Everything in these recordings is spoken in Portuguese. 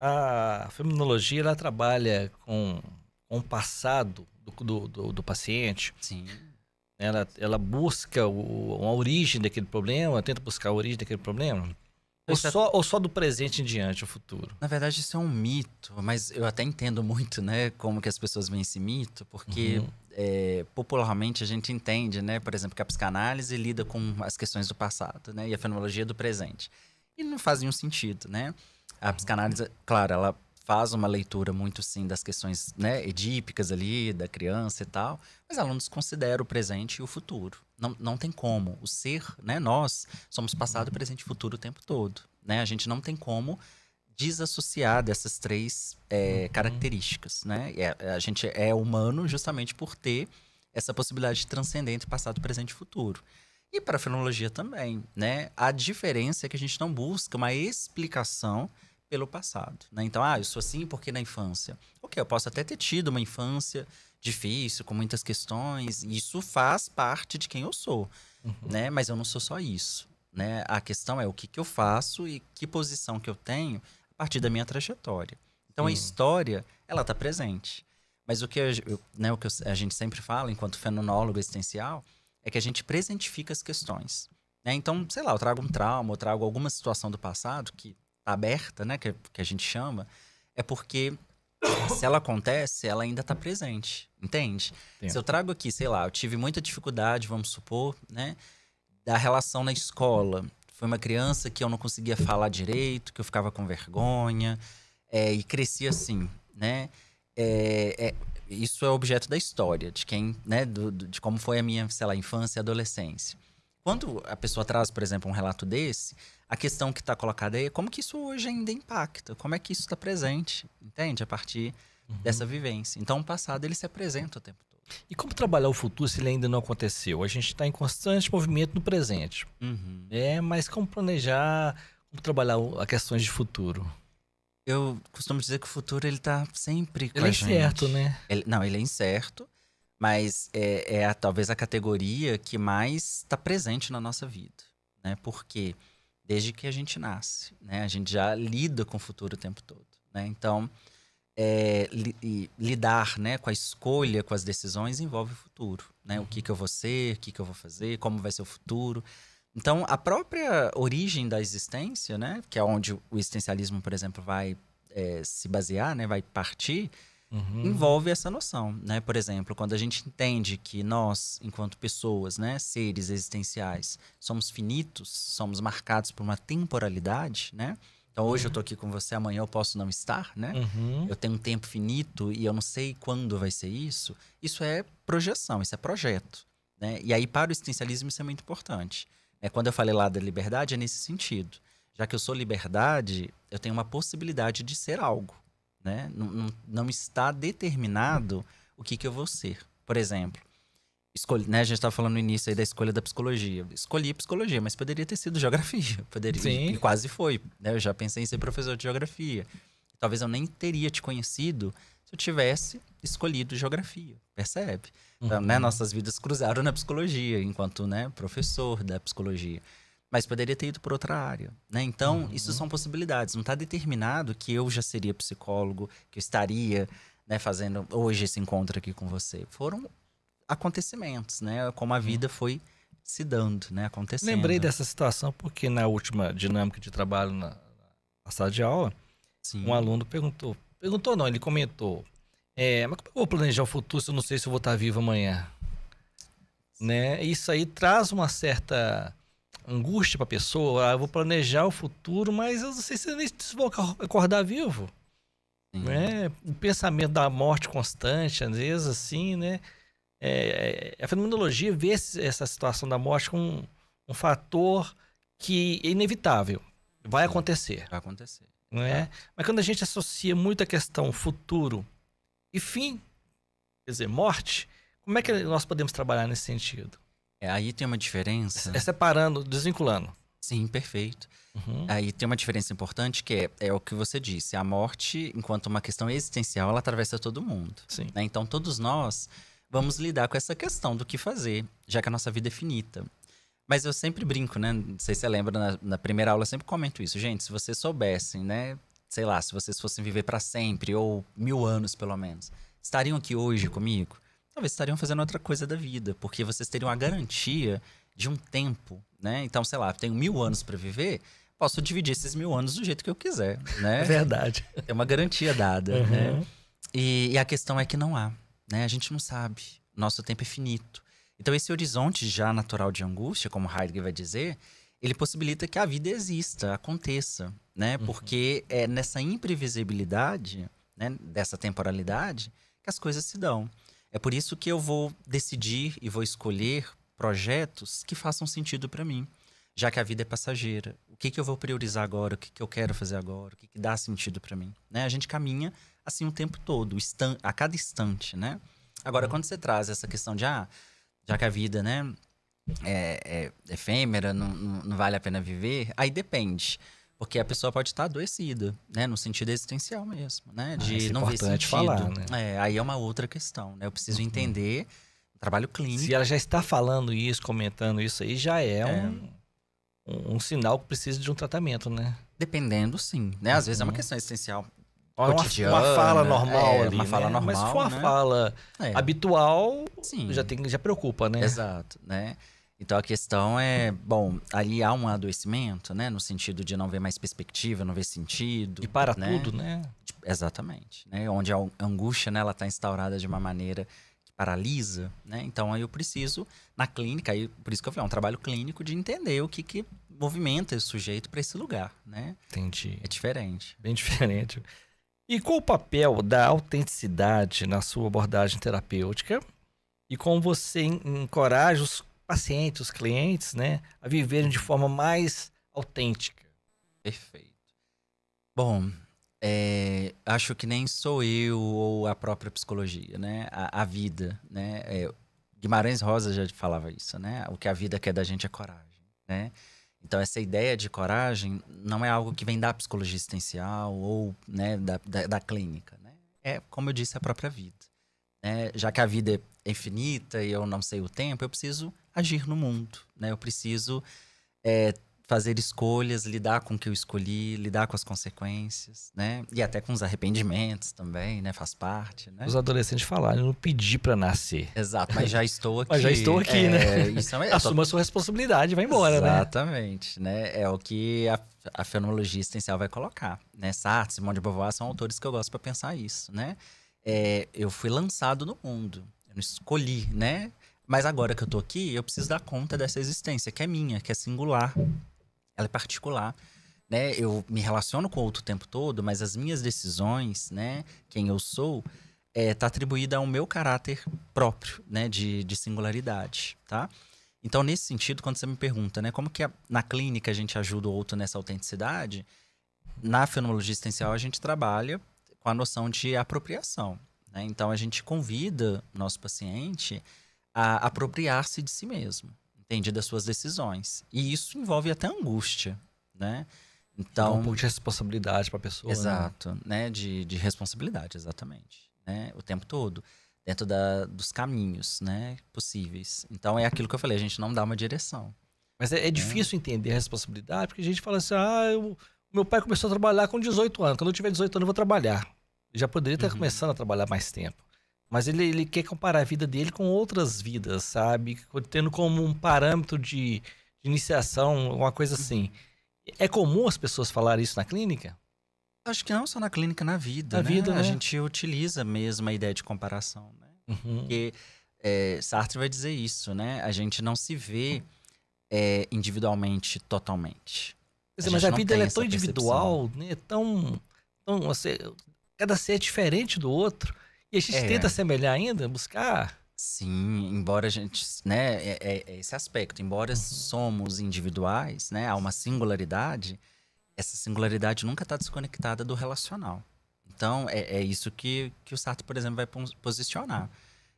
a fenomenologia ela trabalha com, com o passado do, do, do, do paciente. Sim. Ela, ela busca o, a origem daquele problema, tenta buscar a origem daquele problema. Ou é só, ou só do presente em diante, o futuro? Na verdade, isso é um mito, mas eu até entendo muito, né, como que as pessoas veem esse mito, porque uhum. é, popularmente a gente entende, né, por exemplo, que a psicanálise lida com as questões do passado, né, e a fenomenologia do presente. E não faz nenhum sentido, né? A psicanálise, claro, ela faz uma leitura muito sim das questões né, edípicas ali, da criança e tal, mas ela nos considera o presente e o futuro. Não, não tem como. O ser, né, nós, somos passado, presente e futuro o tempo todo. Né? A gente não tem como desassociar dessas três é, uhum. características. Né? É, a gente é humano justamente por ter essa possibilidade de transcender entre passado, presente e futuro. E para a fenologia também, né? A diferença é que a gente não busca uma explicação pelo passado. Né? Então, ah, eu sou assim porque na infância. Ok, eu posso até ter tido uma infância difícil, com muitas questões, isso faz parte de quem eu sou, uhum. né? Mas eu não sou só isso, né? A questão é o que, que eu faço e que posição que eu tenho a partir da minha trajetória. Então, uhum. a história, ela está presente. Mas o que, eu, né, o que a gente sempre fala, enquanto fenomenólogo existencial, é que a gente presentifica as questões. Né? Então, sei lá, eu trago um trauma, eu trago alguma situação do passado que aberta, né, que, que a gente chama, é porque se ela acontece, ela ainda está presente, entende? Se eu trago aqui, sei lá, eu tive muita dificuldade, vamos supor, né, da relação na escola. Foi uma criança que eu não conseguia falar direito, que eu ficava com vergonha, é, e cresci assim, né? É, é, isso é objeto da história, de quem, né, do, do, de como foi a minha, sei lá, infância e adolescência. Quando a pessoa traz, por exemplo, um relato desse, a questão que está colocada aí é como que isso hoje ainda impacta, como é que isso está presente, entende? A partir uhum. dessa vivência. Então, o passado ele se apresenta o tempo todo. E como trabalhar o futuro se ele ainda não aconteceu? A gente está em constante movimento no presente. Uhum. É, mas como planejar, como trabalhar as questões de futuro? Eu costumo dizer que o futuro ele está sempre com ele é incerto, gente. né? Ele, não, ele é incerto, mas é, é a, talvez a categoria que mais está presente na nossa vida, né? Porque quê? desde que a gente nasce, né? A gente já lida com o futuro o tempo todo, né? Então, é, li, lidar, né, com a escolha, com as decisões envolve o futuro, né? O que uhum. que eu vou ser, o que que eu vou fazer, como vai ser o futuro. Então, a própria origem da existência, né, que é onde o existencialismo, por exemplo, vai é, se basear, né, vai partir, uhum. envolve essa noção, né? Por exemplo, quando a gente entende que nós, enquanto pessoas, né, seres existenciais, somos finitos, somos marcados por uma temporalidade, né? Então hoje uhum. eu tô aqui com você, amanhã eu posso não estar, né? Uhum. Eu tenho um tempo finito e eu não sei quando vai ser isso. Isso é projeção, isso é projeto, né? E aí para o existencialismo isso é muito importante. É quando eu falei lá da liberdade é nesse sentido. Já que eu sou liberdade, eu tenho uma possibilidade de ser algo né? Não, não, não está determinado o que, que eu vou ser. Por exemplo, escolhi, né, a gente estava falando no início aí da escolha da psicologia. Escolhi psicologia, mas poderia ter sido geografia. Poderia, Sim. E quase foi. Né? Eu já pensei em ser professor de geografia. Talvez eu nem teria te conhecido se eu tivesse escolhido geografia, percebe? Então, né, nossas vidas cruzaram na psicologia, enquanto né, professor da psicologia mas poderia ter ido por outra área, né? Então, uhum. isso são possibilidades. Não está determinado que eu já seria psicólogo, que eu estaria, né, fazendo hoje esse encontro aqui com você. Foram acontecimentos, né? Como a vida foi se dando, né? Acontecendo. Lembrei dessa situação porque na última dinâmica de trabalho na, na sala de aula, Sim. um aluno perguntou, perguntou não, ele comentou, é, mas como é eu vou planejar o futuro se eu não sei se eu vou estar vivo amanhã? Né? Isso aí traz uma certa angústia para a pessoa. Ah, eu vou planejar o futuro, mas eu não sei se nem vou acordar vivo. Né? O pensamento da morte constante, às vezes, assim, né? É, é a fenomenologia vê essa situação da morte como um, um fator que é inevitável. Vai Sim, acontecer. Vai acontecer. Não é? Tá. Mas quando a gente associa muito a questão futuro e fim, quer dizer, morte, como é que nós podemos trabalhar nesse sentido? É, aí tem uma diferença. É, é separando, desvinculando. Sim, perfeito. Uhum. Aí tem uma diferença importante que é, é o que você disse: a morte, enquanto uma questão existencial, ela atravessa todo mundo. Sim. Né? Então, todos nós vamos lidar com essa questão do que fazer, já que a nossa vida é finita. Mas eu sempre brinco, né? Não sei se você lembra, na, na primeira aula eu sempre comento isso. Gente, se vocês soubessem, né? Sei lá, se vocês fossem viver para sempre, ou mil anos pelo menos, estariam aqui hoje comigo? talvez estariam fazendo outra coisa da vida, porque vocês teriam a garantia de um tempo, né? Então, sei lá, tenho mil anos para viver, posso dividir esses mil anos do jeito que eu quiser, né? É verdade. É uma garantia dada, uhum. né? E, e, a questão é que não há, né? A gente não sabe. Nosso tempo é finito. Então, esse horizonte já natural de angústia, como Heidegger vai dizer, ele possibilita que a vida exista, aconteça, né? Uhum. Porque é nessa imprevisibilidade, né, dessa temporalidade, que as coisas se dão. É por isso que eu vou decidir e vou escolher projetos que façam sentido para mim, já que a vida é passageira. O que, que eu vou priorizar agora? O que, que eu quero fazer agora? O que, que dá sentido para mim? Né? A gente caminha assim o tempo todo, a cada instante, né? Agora, quando você traz essa questão de, ah, já que a vida, né, é, é, é efêmera, não, não, vale a pena viver, aí depende. Porque a pessoa pode estar adoecida, né? No sentido existencial mesmo, né? Ah, de ah, não é ver sentido. Falar, né? É, aí é uma outra questão, né? Eu preciso uhum. entender o trabalho clínico. Se ela já está falando isso, comentando isso aí, já é, é. Um, um, um, sinal que precisa de um tratamento, né? Dependendo, sim. Né? Às uhum. vezes é uma uhum. questão existencial. Uma, uma, fala né? normal é, ali, uma né? fala normal, mas se for uma né? fala é. habitual, Sim. já tem já preocupa, né? Exato, né? Então a questão é, bom, ali há um adoecimento, né? No sentido de não ver mais perspectiva, não ver sentido. E para né? tudo, né? Tipo, exatamente. Né? Onde a angústia, né, ela tá instaurada de uma maneira que paralisa, né? Então aí eu preciso, na clínica, aí, por isso que eu falei, é um trabalho clínico de entender o que que movimenta esse sujeito para esse lugar, né? Entendi. É diferente. Bem diferente. E qual o papel da autenticidade na sua abordagem terapêutica e como você encoraja os pacientes, os clientes, né, a viverem de forma mais autêntica. Perfeito. Bom, é, acho que nem sou eu ou a própria psicologia, né? A, a vida, né? É, Guimarães Rosa já falava isso, né? O que a vida quer da gente é coragem, né? Então, essa ideia de coragem não é algo que vem da psicologia existencial ou né, da, da, da clínica, né? É, como eu disse, a própria vida né? já que a vida é infinita e eu não sei o tempo, eu preciso agir no mundo, né? Eu preciso é, fazer escolhas, lidar com o que eu escolhi, lidar com as consequências, né? E até com os arrependimentos também, né? Faz parte, né? Os adolescentes falaram, eu não pedi para nascer. Exato, mas já estou aqui. mas já estou aqui, é, né? Isso é, Assuma a sua responsabilidade, vai embora, Exatamente, né? Exatamente, né? É o que a, a fenomenologia essencial vai colocar, né? Sartre, Simone de Beauvoir são autores que eu gosto para pensar isso, né? é, eu fui lançado no mundo. Eu não escolhi, né? Mas agora que eu tô aqui, eu preciso dar conta dessa existência, que é minha, que é singular. Ela é particular. Né? Eu me relaciono com o outro o tempo todo, mas as minhas decisões, né? Quem eu sou, é, tá atribuída ao meu caráter próprio, né? De, de singularidade, tá? Então, nesse sentido, quando você me pergunta, né? Como que a, na clínica a gente ajuda o outro nessa autenticidade? Na fenomenologia existencial, a gente trabalha com a noção de apropriação. Né? Então, a gente convida o nosso paciente a apropriar-se de si mesmo, entende? Das suas decisões. E isso envolve até angústia, né? Então, um pouco de responsabilidade para a pessoa. Né? Exato, né? né? De, de responsabilidade, exatamente. Né? O tempo todo dentro da, dos caminhos né, possíveis. Então é aquilo que eu falei, a gente não dá uma direção. Mas é, é né? difícil é. entender a responsabilidade, porque a gente fala assim, ah, eu, meu pai começou a trabalhar com 18 anos, quando eu tiver 18 anos eu vou trabalhar. Já poderia estar uhum. começando a trabalhar mais tempo. Mas ele, ele quer comparar a vida dele com outras vidas, sabe? Tendo como um parâmetro de, de iniciação, uma coisa uhum. assim. É comum as pessoas falarem isso na clínica? Acho que não só na clínica, na vida. Na né? vida, né? A gente utiliza mesmo a ideia de comparação, né? Uhum. Porque é, Sartre vai dizer isso, né? A gente não se vê é, individualmente totalmente. Quer dizer, mas a vida é tão individual, percepção. né? É tão, tão assim, Cada ser é diferente do outro. E a gente é. tenta assemelhar ainda, buscar. Sim, embora a gente, né, é, é, é esse aspecto, embora uhum. somos individuais, né, há uma singularidade, essa singularidade nunca está desconectada do relacional. Então, é, é, isso que, que o Sartre, por exemplo, vai posicionar.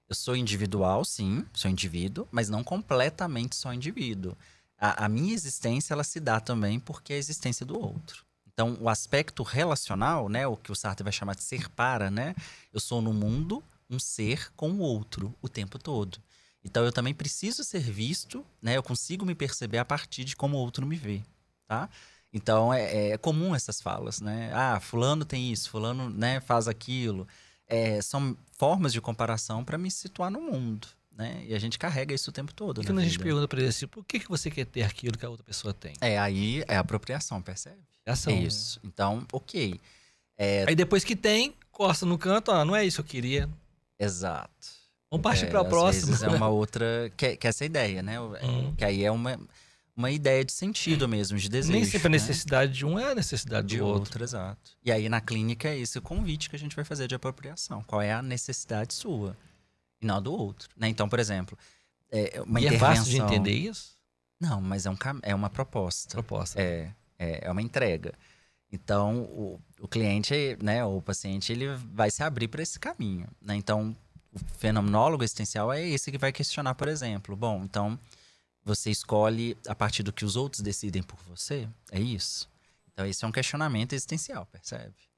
Eu sou individual, sim, sou indivíduo, mas não completamente só indivíduo. A, a minha existência, ela se dá também porque é a existência do outro. Então, o aspecto relacional, né, o que o Sartre vai chamar de ser para, né? Eu sou no mundo um ser com o outro o tempo todo. Então, eu também preciso ser visto, né? Eu consigo me perceber a partir de como o outro me vê, tá? Então, é, é, é comum essas falas, né? Ah, fulano tem isso, fulano né, faz aquilo. É, são formas de comparação para me situar no mundo, né? E a gente carrega isso o tempo todo. E quando a gente pergunta para ele assim, por que, que você quer ter aquilo que a outra pessoa tem? É, aí é apropriação, percebe? Ação, é né? isso. Né? Então, ok. É... Aí depois que tem, costa no canto, ah, não é isso que eu queria. Exato. Vamos partir é, para a próxima. Vezes é né? uma outra. Que, que é essa ideia, né? Hum. Que aí é uma, uma ideia de sentido mesmo, de desejo. Nem sempre né? a necessidade de um é a necessidade de do outro. outro. Exato. E aí na clínica é esse o convite que a gente vai fazer de apropriação. Qual é a necessidade sua? e não do outro. Né? Então, por exemplo, é, é uma e intervenção... é fácil de entender isso? Não, mas é, um cam... é uma proposta. Proposta. É, é, é uma entrega. Então, o, o cliente, né, o paciente, ele vai se abrir para esse caminho. Né? Então, o fenomenólogo existencial é esse que vai questionar, por exemplo. Bom, então, você escolhe a partir do que os outros decidem por você? É isso? Então, esse é um questionamento existencial, percebe?